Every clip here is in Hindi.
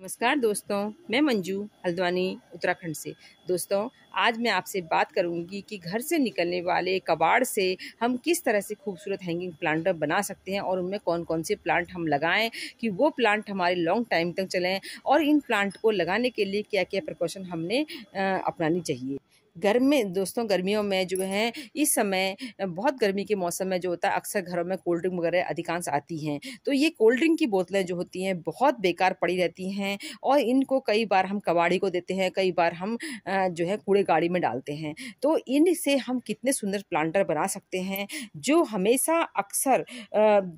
नमस्कार दोस्तों मैं मंजू हल्द्वानी उत्तराखंड से दोस्तों आज मैं आपसे बात करूंगी कि घर से निकलने वाले कबाड़ से हम किस तरह से खूबसूरत हैंगिंग प्लांट बना सकते हैं और उनमें कौन कौन से प्लांट हम लगाएं कि वो प्लांट हमारे लॉन्ग टाइम तक चलें और इन प्लांट को लगाने के लिए क्या क्या प्रिकॉशन हमने अपनानी चाहिए गर्मी दोस्तों गर्मियों में जो है इस समय बहुत गर्मी के मौसम में जो होता है अक्सर घरों में कोल्ड ड्रिंक वगैरह अधिकांश आती हैं तो ये कोल्ड ड्रिंक की बोतलें जो होती हैं बहुत बेकार पड़ी रहती हैं और इनको कई बार हम कबाड़ी को देते हैं कई बार हम जो है कूड़े गाड़ी में डालते हैं तो इनसे हम कितने सुंदर प्लांटर बना सकते हैं जो हमेशा अक्सर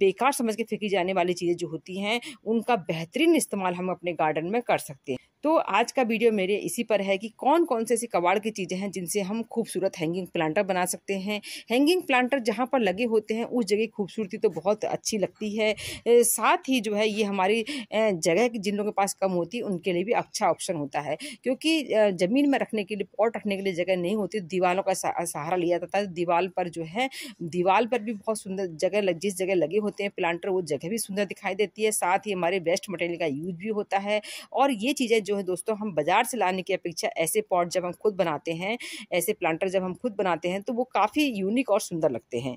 बेकार समझ के फेंकी जाने वाली चीज़ें जो होती हैं उनका बेहतरीन इस्तेमाल हम अपने गार्डन में कर सकते हैं तो आज का वीडियो मेरे इसी पर है कि कौन कौन से ऐसी कबाड़ की चीज़ें हैं जिनसे हम खूबसूरत हैंगिंग प्लांटर बना सकते हैं हैंगिंग प्लांटर जहाँ पर लगे होते हैं उस जगह खूबसूरती तो बहुत अच्छी लगती है साथ ही जो है ये हमारी जगह जिन लोगों के पास कम होती है उनके लिए भी अच्छा ऑप्शन होता है क्योंकि ज़मीन में रखने के लिए पॉट रखने के लिए जगह नहीं होती दीवारों का सहारा लिया जाता है दीवार पर जो है दीवार पर भी बहुत सुंदर जगह जिस जगह लगे होते हैं प्लांटर वो जगह भी सुंदर दिखाई देती है साथ ही हमारे बेस्ट मटेरियल का यूज भी होता है और ये चीज़ें जो है दोस्तों हम बाज़ार से लाने की अपेक्षा ऐसे पॉट जब हम खुद बनाते हैं ऐसे प्लांटर जब हम खुद बनाते हैं तो वो काफ़ी यूनिक और सुंदर लगते हैं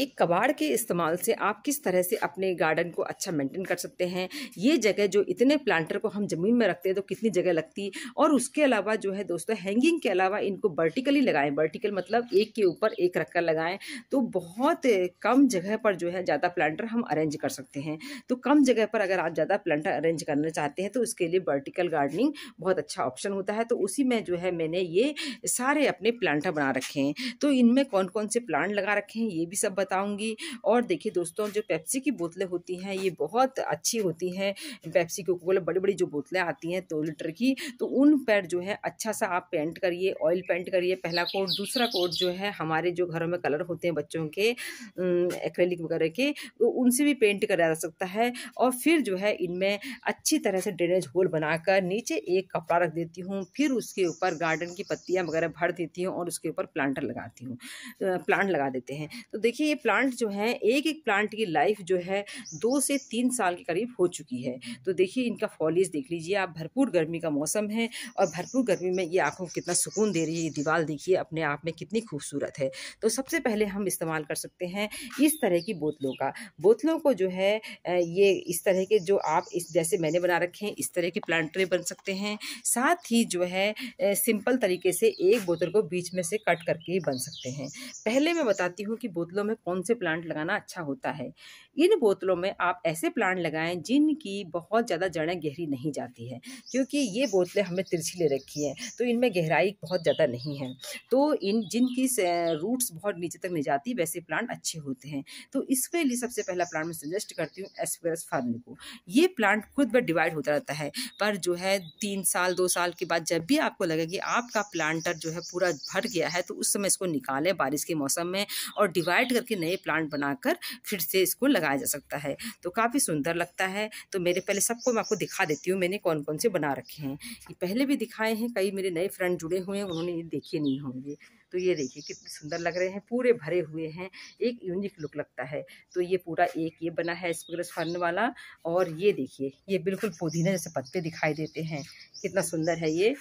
एक कबाड़ के इस्तेमाल से आप किस तरह से अपने गार्डन को अच्छा मेंटेन कर सकते हैं ये जगह जो इतने प्लांटर को हम ज़मीन में रखते हैं तो कितनी जगह लगती और उसके अलावा जो है दोस्तों हैंगिंग के अलावा इनको वर्टिकली लगाएं वर्टिकल मतलब एक के ऊपर एक रखकर लगाएं तो बहुत कम जगह पर जो है ज़्यादा प्लांटर हम अरेंज कर सकते हैं तो कम जगह पर अगर आप ज़्यादा प्लांटर अरेंज करना चाहते हैं तो उसके लिए वर्टिकल गार्डनिंग बहुत अच्छा ऑप्शन होता है तो उसी में जो है मैंने ये सारे अपने प्लांटर बना रखे हैं तो इनमें कौन कौन से प्लांट लगा रखे हैं ये भी सब बताऊंगी और देखिए दोस्तों जो पेप्सी की बोतलें होती हैं ये बहुत अच्छी होती हैं पेप्सी की बोले बड़ी बड़ी जो बोतलें आती हैं दो लीटर की तो उन पर जो है अच्छा सा आप पेंट करिए ऑयल पेंट करिए पहला कोट दूसरा कोट जो है हमारे जो घरों में कलर होते हैं बच्चों के एक्रेलिक वगैरह के तो उनसे भी पेंट कराया जा सकता है और फिर जो है इनमें अच्छी तरह से ड्रेनेज होल बनाकर नीचे एक कपड़ा रख देती हूँ फिर उसके ऊपर गार्डन की पत्तियाँ वगैरह भर देती हूँ और उसके ऊपर प्लांटर लगाती हूँ प्लांट लगा देते हैं तो देखिए देखिए ये प्लांट जो है एक एक प्लांट की लाइफ जो है दो से तीन साल के करीब हो चुकी है तो देखिए इनका फॉलेज देख लीजिए आप भरपूर गर्मी का मौसम है और भरपूर गर्मी में ये आँखों को कितना सुकून दे रही है दीवार देखिए अपने आप में कितनी खूबसूरत है तो सबसे पहले हम इस्तेमाल कर सकते हैं इस तरह की बोतलों का बोतलों को जो है ये इस तरह के जो आप इस जैसे मैंने बना रखे हैं इस तरह के प्लांटरे बन सकते हैं साथ ही जो है सिंपल तरीके से एक बोतल को बीच में से कट करके बन सकते हैं पहले मैं बताती हूँ कि बोतलों में कौन से प्लांट लगाना अच्छा होता है इन बोतलों में आप ऐसे प्लांट लगाएं जिनकी बहुत ज़्यादा जड़ें गहरी नहीं जाती है क्योंकि ये बोतलें हमने तिरछी ले रखी हैं तो इनमें गहराई बहुत ज़्यादा नहीं है तो इन जिनकी रूट्स बहुत नीचे तक नहीं जाती वैसे प्लांट अच्छे होते हैं तो इसके लिए सबसे पहला प्लांट मैं सजेस्ट करती हूँ एसपेरस फार्मिंग को ये प्लांट खुद ब डिवाइड होता रहता है पर जो है तीन साल दो साल के बाद जब भी आपको लगे कि आपका प्लांटर जो है पूरा भर गया है तो उस समय इसको निकालें बारिश के मौसम में और डिवाइड कर के नए प्लांट बनाकर फिर से इसको लगाया जा सकता है तो काफ़ी सुंदर लगता है तो मेरे पहले सबको मैं आपको दिखा देती हूँ मैंने कौन कौन से बना रखे हैं ये पहले भी दिखाए हैं कई मेरे नए फ्रेंड जुड़े हुए हैं उन्होंने ये देखे नहीं होंगे तो ये देखिए कितने सुंदर लग रहे हैं पूरे भरे हुए हैं एक यूनिक लुक लगता है तो ये पूरा एक ये बना है स्पिगरस फन वाला और ये देखिए ये बिल्कुल पुदीना जैसे पत्ते दिखाई देते हैं कितना सुंदर है ये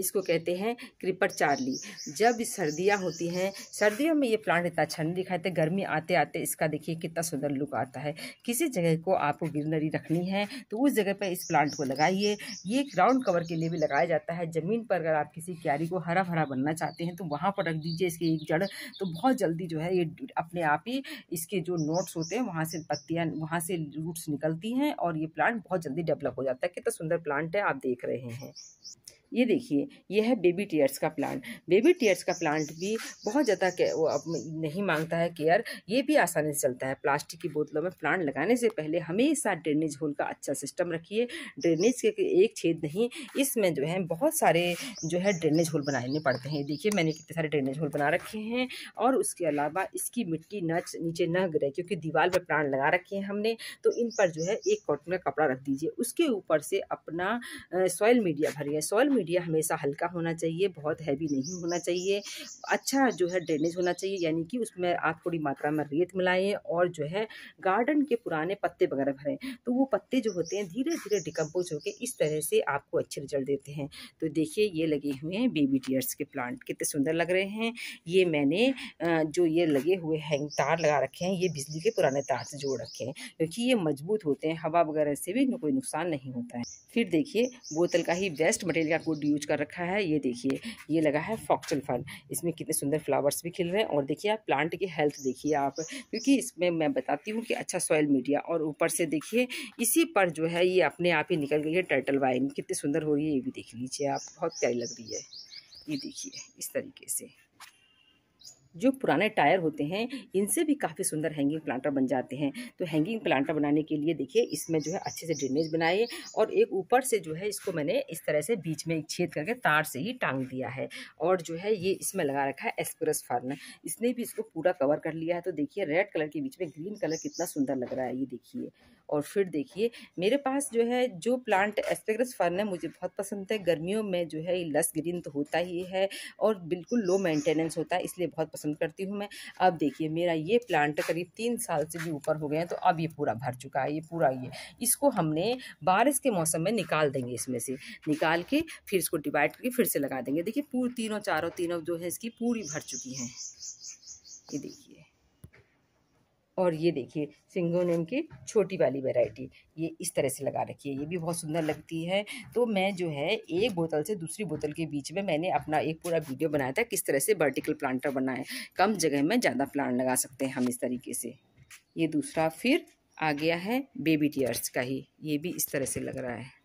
इसको कहते हैं क्रिपर चार्ली जब सर्दियाँ होती हैं सर्दियों में ये प्लांट इतना अच्छा नहीं दिखाई गर्मी आते आते इसका देखिए कितना सुंदर लुक आता है किसी जगह को आपको ग्रीनरी रखनी है तो उस जगह पर इस प्लांट को लगाइए ये ग्राउंड कवर के लिए भी लगाया जाता है ज़मीन पर अगर आप किसी क्यारी को हरा भरा बनना चाहते हैं तो वहाँ पर रख दीजिए इसकी एक जड़ तो बहुत जल्दी जो है ये अपने आप ही इसके जो नोट्स होते हैं वहाँ से पत्तियाँ वहाँ से रूट्स निकलती हैं और ये प्लांट बहुत जल्दी डेवलप हो जाता है कितना सुंदर प्लांट है आप देख रहे हैं ये देखिए यह है बेबी टीयर्स का प्लांट बेबी टीयर्स का प्लांट भी बहुत ज़्यादा नहीं मांगता है केयर ये भी आसानी से चलता है प्लास्टिक की बोतलों में प्लांट लगाने से पहले हमेशा ड्रेनेज होल का अच्छा सिस्टम रखिए ड्रेनेज के एक छेद नहीं इसमें जो है बहुत सारे जो है ड्रेनेज होल बनाने पड़ते हैं देखिए मैंने कितने सारे ड्रेनेज होल बना रखे हैं और उसके अलावा इसकी मिट्टी न नीचे न गिरे क्योंकि दीवार पर प्लांट लगा रखे हैं हमने तो इन पर जो है एक कॉटन का कपड़ा रख दीजिए उसके ऊपर से अपना सॉयल मीडिया भरिए सॉयल मीडिया हमेशा हल्का होना चाहिए बहुत हैवी नहीं होना चाहिए अच्छा जो है ड्रेनेज होना चाहिए यानी कि उसमें आप थोड़ी मात्रा में रेत मिलाएं और जो है गार्डन के पुराने पत्ते वगैरह भरें तो वो पत्ते जो होते हैं धीरे धीरे डिकम्पोज होकर इस तरह से आपको अच्छे रिजल्ट देते हैं तो देखिए ये लगे हुए हैं बेबी टीयर्स के प्लांट कितने सुंदर लग रहे हैं ये मैंने जो ये लगे हुए हैंग तार लगा रखे हैं ये बिजली के पुराने तार से जोड़ रखे हैं क्योंकि ये मजबूत होते हैं हवा वगैरह से भी कोई नुकसान नहीं होता है फिर देखिए बोतल का ही बेस्ट मटेरियल का गुड यूज कर रखा है ये देखिए ये लगा है फॉक्सल फल इसमें कितने सुंदर फ्लावर्स भी खिल रहे हैं और देखिए आप प्लांट की हेल्थ देखिए आप क्योंकि इसमें मैं बताती हूँ कि अच्छा सॉयल मीडिया और ऊपर से देखिए इसी पर जो है ये अपने आप ही निकल गई है टर्टल वाइन कितनी सुंदर हो रही है ये भी देख लीजिए आप बहुत प्यारी लग रही है ये देखिए इस तरीके से जो पुराने टायर होते हैं इनसे भी काफ़ी सुंदर हैंगिंग प्लांटर बन जाते हैं तो हैंगिंग प्लांटर बनाने के लिए देखिए इसमें जो है अच्छे से ड्रेनेज बनाए और एक ऊपर से जो है इसको मैंने इस तरह से बीच में एक छेद करके तार से ही टांग दिया है और जो है ये इसमें लगा रखा है एस्परस फर्न इसने भी इसको पूरा कवर कर लिया है तो देखिए रेड कलर के बीच में ग्रीन कलर कितना सुंदर लग रहा है ये देखिए और फिर देखिए मेरे पास जो है जो प्लांट एस्पेग्रस फर्न है मुझे बहुत पसंद है गर्मियों में जो है ये लस ग्रीन तो होता ही है और बिल्कुल लो मेंटेनेंस होता है इसलिए बहुत पसंद करती हूँ मैं अब देखिए मेरा ये प्लांट करीब तीन साल से भी ऊपर हो गया है तो अब ये पूरा भर चुका है ये पूरा ये इसको हमने बारिश के मौसम में निकाल देंगे इसमें से निकाल के फिर इसको डिवाइड करके फिर से लगा देंगे देखिए पूरी तीनों चारों तीनों जो है इसकी पूरी भर चुकी हैं ये देखिए और ये देखिए सिंगोनियम की छोटी वाली वेराइटी ये इस तरह से लगा रखी है ये भी बहुत सुंदर लगती है तो मैं जो है एक बोतल से दूसरी बोतल के बीच में मैंने अपना एक पूरा वीडियो बनाया था किस तरह से वर्टिकल प्लांटर बनाए कम जगह में ज़्यादा प्लांट लगा सकते हैं हम इस तरीके से ये दूसरा फिर आ गया है बेबी टीयर्स का ही ये भी इस तरह से लग रहा है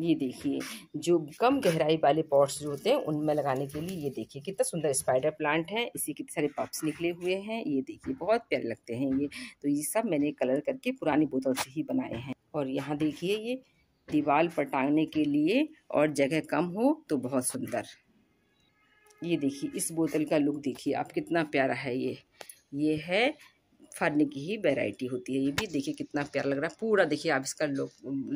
ये देखिए जो कम गहराई वाले पॉट्स जो होते हैं उनमें लगाने के लिए ये देखिए कितना सुंदर स्पाइडर प्लांट है इसी कितने सारे पप्स निकले हुए हैं ये देखिए बहुत प्यारे लगते हैं ये तो ये सब मैंने कलर करके पुरानी बोतल से ही बनाए हैं और यहाँ देखिए ये दीवार पर टांगने के लिए और जगह कम हो तो बहुत सुंदर ये देखिए इस बोतल का लुक देखिए आप कितना प्यारा है ये ये है फाड़ने की ही वेराइटी होती है ये भी देखिए कितना प्यारा लग रहा है पूरा देखिए आप इसका लुक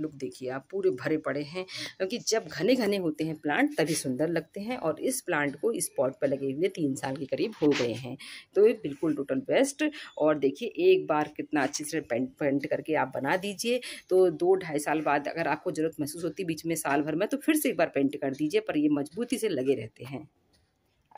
लुक देखिए आप पूरे भरे पड़े हैं क्योंकि जब घने घने होते हैं प्लांट तभी सुंदर लगते हैं और इस प्लांट को इस पॉट पर लगे हुए तीन साल के करीब हो गए हैं तो ये बिल्कुल टोटल बेस्ट और देखिए एक बार कितना अच्छे से पेंट पेंट करके आप बना दीजिए तो दो ढाई साल बाद अगर आपको ज़रूरत महसूस होती बीच में साल भर में तो फिर से एक बार पेंट कर दीजिए पर ये मजबूती से लगे रहते हैं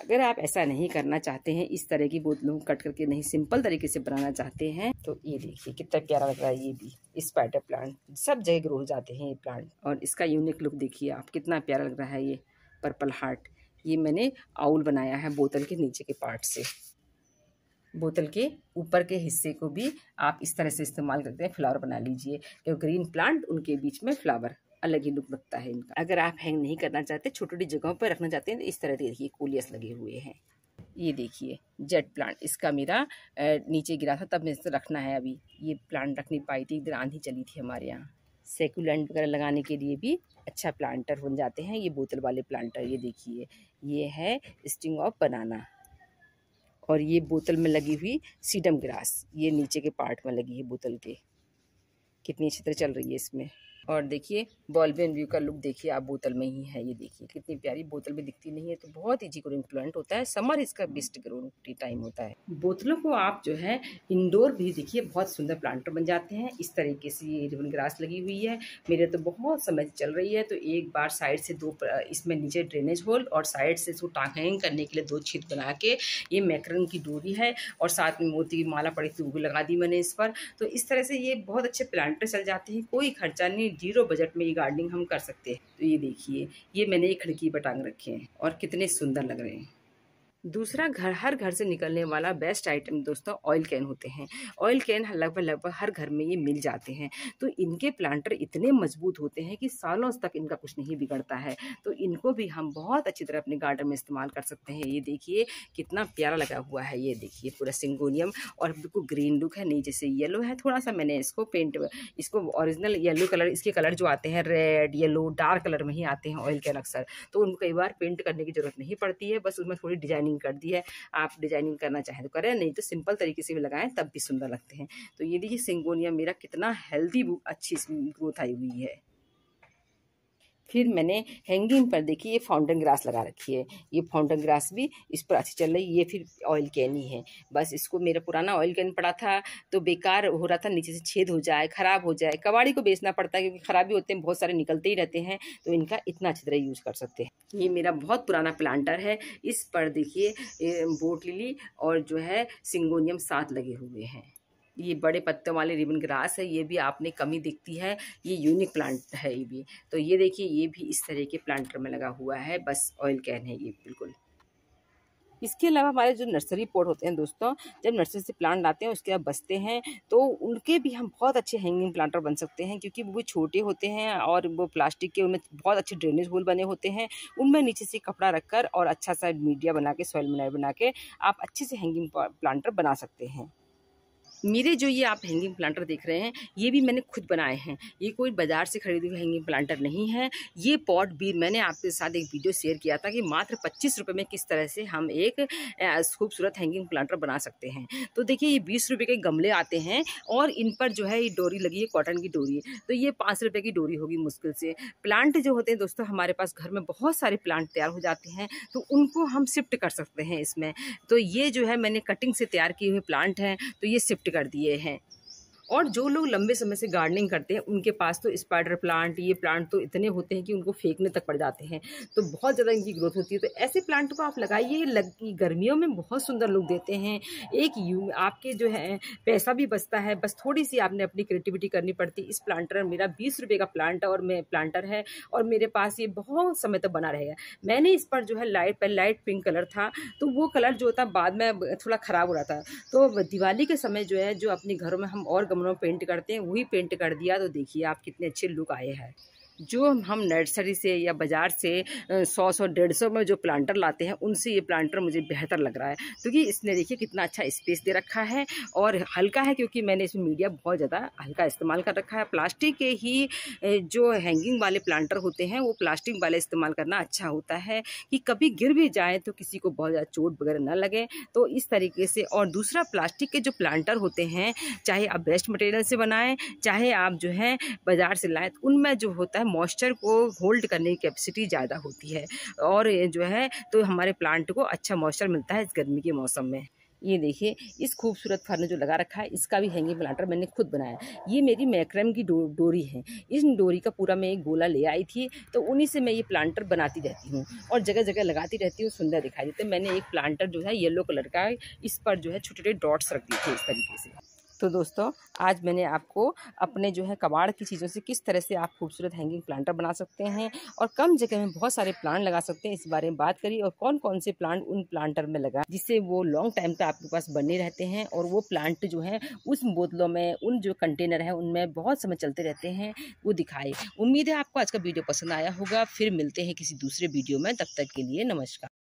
अगर आप ऐसा नहीं करना चाहते हैं इस तरह की बोतलों को कट करके नहीं सिंपल तरीके से बनाना चाहते हैं तो ये देखिए कितना प्यारा लग रहा है ये भी स्पाइडर प्लांट सब जगह ग्रो हो जाते हैं ये प्लांट और इसका यूनिक लुक देखिए आप कितना प्यारा लग रहा है ये पर्पल हार्ट ये मैंने आउल बनाया है बोतल के नीचे के पार्ट से बोतल के ऊपर के हिस्से को भी आप इस तरह से इस्तेमाल करते हैं फ्लावर बना लीजिए तो ग्रीन प्लांट उनके बीच में फ्लावर अलग ही लुक लगता है इनका अगर आप हैंग नहीं करना चाहते छोटी छोटी जगहों पर रखना चाहते हैं तो इस तरह के देखिए कोलियस लगे हुए हैं ये देखिए जेट प्लांट इसका मेरा नीचे गिरा था तब मैं इसे रखना है अभी ये प्लांट रख नहीं पाई थी एक आंधी चली थी हमारे यहाँ सेकुलेंट वगैरह लगाने के लिए भी अच्छा प्लांटर बन जाते हैं ये बोतल वाले प्लांटर ये देखिए ये है स्टिंग ऑफ बनाना और ये बोतल में लगी हुई सीडम ग्रास ये नीचे के पार्ट में लगी है बोतल के कितनी अच्छी तरह चल रही है इसमें और देखिए बॉल पेन व्यू का लुक देखिए आप बोतल में ही है ये देखिए कितनी प्यारी बोतल भी दिखती नहीं है तो बहुत ईजी ग्रोइंग प्लांट होता है समर इसका बेस्ट ग्रोइंग टाइम होता है बोतलों को आप जो है इंडोर भी देखिए बहुत सुंदर प्लांटर बन जाते हैं इस तरीके से ये रिबन ग्रास लगी हुई है मेरे तो बहुत समय चल रही है तो एक बार साइड से दो इसमें नीचे ड्रेनेज होल और साइड से इसको टांग करने के लिए दो छिद बना के ये मैकरन की डोरी है और साथ में मोती की माला पड़ी थी वो लगा दी मैंने इस पर तो इस तरह से ये बहुत अच्छे प्लांटर चल जाते हैं कोई खर्चा नहीं जीरो बजट में ये गार्डनिंग हम कर सकते हैं तो ये देखिए ये मैंने ये खिड़की पर टांग रखे हैं और कितने सुंदर लग रहे हैं दूसरा घर हर घर से निकलने वाला बेस्ट आइटम दोस्तों ऑयल कैन होते हैं ऑयल कैन लगभग लगभग हर घर में ये मिल जाते हैं तो इनके प्लांटर इतने मजबूत होते हैं कि सालों तक इनका कुछ नहीं बिगड़ता है तो इनको भी हम बहुत अच्छी तरह अपने गार्डन में इस्तेमाल कर सकते हैं ये देखिए कितना प्यारा लगा हुआ है ये देखिए पूरा सिंगोनियम और बिल्कुल ग्रीन लुक है नहीं जैसे येलो है थोड़ा सा मैंने इसको पेंट इसको ऑरिजिनल येलो कलर इसके कलर जो आते हैं रेड येलो डार्क कलर में ही आते हैं ऑयल कैन अक्सर तो उनको कई बार पेंट करने की जरूरत नहीं पड़ती है बस उसमें थोड़ी डिजाइनिंग डिजाइनिंग कर दी है आप डिजाइनिंग करना चाहें तो करें नहीं तो सिंपल तरीके से भी लगाएं तब भी सुंदर लगते हैं तो ये देखिए सिंगोनिया मेरा कितना हेल्दी अच्छी ग्रोथ आई हुई है फिर मैंने हैंगिंग पर देखिए ये फाउंटेन ग्रास लगा रखी है ये फाउंटेन ग्रास भी इस पर अच्छी चल रही है ये फिर ऑयल कैन ही है बस इसको मेरा पुराना ऑयल कैन पड़ा था तो बेकार हो रहा था नीचे से छेद हो जाए ख़राब हो जाए कबाड़ी को बेचना पड़ता है क्योंकि ख़राब होते हैं बहुत सारे निकलते ही रहते हैं तो इनका इतना अच्छी तरह यूज़ कर सकते हैं ये मेरा बहुत पुराना प्लांटर है इस पर देखिए बोट लिली और जो है सिंगोनियम साथ लगे हुए हैं ये बड़े पत्तों वाले रिबन ग्रास है ये भी आपने कमी दिखती है ये यूनिक प्लांट है ये भी तो ये देखिए ये भी इस तरह के प्लांटर में लगा हुआ है बस ऑयल कैन है ये बिल्कुल इसके अलावा हमारे जो नर्सरी पॉट होते हैं दोस्तों जब नर्सरी से प्लांट लाते हैं उसके बाद बसते हैं तो उनके भी हम बहुत अच्छे हैंगिंग प्लांटर बन सकते हैं क्योंकि वो छोटे होते हैं और वो प्लास्टिक के उनमें बहुत अच्छे ड्रेनेज होल बने होते हैं उनमें नीचे से कपड़ा रखकर और अच्छा सा मीडिया बना के सॉइल मिनार बना के आप अच्छे से हैंगिंग प्लांटर बना सकते हैं मेरे जो ये आप हैंगिंग प्लांटर देख रहे हैं ये भी मैंने खुद बनाए हैं ये कोई बाज़ार से खरीदे हुए हैंगिंग प्लांटर नहीं है ये पॉट भी मैंने आपके साथ एक वीडियो शेयर किया था कि मात्र पच्चीस रुपये में किस तरह से हम एक खूबसूरत हैंगिंग प्लांटर बना सकते हैं तो देखिए ये बीस रुपये के गमले आते हैं और इन पर जो है ये डोरी लगी है कॉटन की डोरी तो ये पाँच रुपये की डोरी होगी मुश्किल से प्लांट जो होते हैं दोस्तों हमारे पास घर में बहुत सारे प्लांट तैयार हो जाते हैं तो उनको हम शिफ्ट कर सकते हैं इसमें तो ये जो है मैंने कटिंग से तैयार किए हुए प्लांट हैं तो ये शिफ्ट कर दिए हैं और जो लोग लंबे समय से गार्डनिंग करते हैं उनके पास तो स्पाइडर प्लांट ये प्लांट तो इतने होते हैं कि उनको फेंकने तक पड़ जाते हैं तो बहुत ज़्यादा इनकी ग्रोथ होती है तो ऐसे प्लांट को आप लगाइए लग, गर्मियों में बहुत सुंदर लुक देते हैं एक यू आपके जो है पैसा भी बचता है बस थोड़ी सी आपने अपनी क्रिएटिविटी करनी पड़ती इस प्लांटर मेरा बीस रुपये का प्लांट और मैं प्लांटर है और मेरे पास ये बहुत समय तक बना रहेगा मैंने इस पर जो है लाइट पर लाइट पिंक कलर था तो वो कलर जो था बाद में थोड़ा ख़राब हो रहा था तो दिवाली के समय जो है जो अपने घरों में हम और गमला हम लोग पेंट करते हैं वही पेंट कर दिया तो देखिए आप कितने अच्छे लुक आए हैं जो हम नर्सरी से या बाज़ार से सौ सौ डेढ़ सौ में जो प्लांटर लाते हैं उनसे ये प्लांटर मुझे बेहतर लग रहा है क्योंकि तो इसने देखिए कितना अच्छा स्पेस दे रखा है और हल्का है क्योंकि मैंने इसमें मीडिया बहुत ज़्यादा हल्का इस्तेमाल कर रखा है प्लास्टिक के ही जो हैंगिंग वाले प्लांटर होते हैं वो प्लास्टिक वाले इस्तेमाल करना अच्छा होता है कि कभी गिर भी जाए तो किसी को बहुत ज़्यादा चोट वगैरह ना लगे तो इस तरीके से और दूसरा प्लास्टिक के जो प्लांटर होते हैं चाहे आप बेस्ट मटेरियल से बनाएं चाहे आप जो है बाज़ार से लाएँ तो उनमें जो होता है मॉइस्चर को होल्ड करने की कैपेसिटी ज़्यादा होती है और जो है तो हमारे प्लांट को अच्छा मॉइस्चर मिलता है इस गर्मी के मौसम में ये देखिए इस खूबसूरत फर ने जो लगा रखा है इसका भी हैंगिंग प्लांटर मैंने खुद बनाया ये मेरी मैक्रम की डो, डोरी है इस डोरी का पूरा मैं एक गोला ले आई थी तो उन्हीं से मैं ये प्लांटर बनाती रहती हूँ और जगह जगह लगाती रहती हूँ सुंदर दिखाई देते मैंने एक प्लांटर जो है येलो कलर का इस पर जो है छोटे छोटे डॉट्स रख दिए थे इस तरीके से तो दोस्तों आज मैंने आपको अपने जो है कबाड़ की चीज़ों से किस तरह से आप खूबसूरत हैंगिंग प्लांटर बना सकते हैं और कम जगह में बहुत सारे प्लांट लगा सकते हैं इस बारे में बात करी और कौन कौन से प्लांट उन प्लांटर में लगा जिससे वो लॉन्ग टाइम तक आपके पास बने रहते हैं और वो प्लांट जो है उस बोतलों में उन जो कंटेनर है उनमें बहुत समय चलते रहते हैं वो दिखाए उम्मीद है आपको आज का वीडियो पसंद आया होगा फिर मिलते हैं किसी दूसरे वीडियो में तब तक के लिए नमस्कार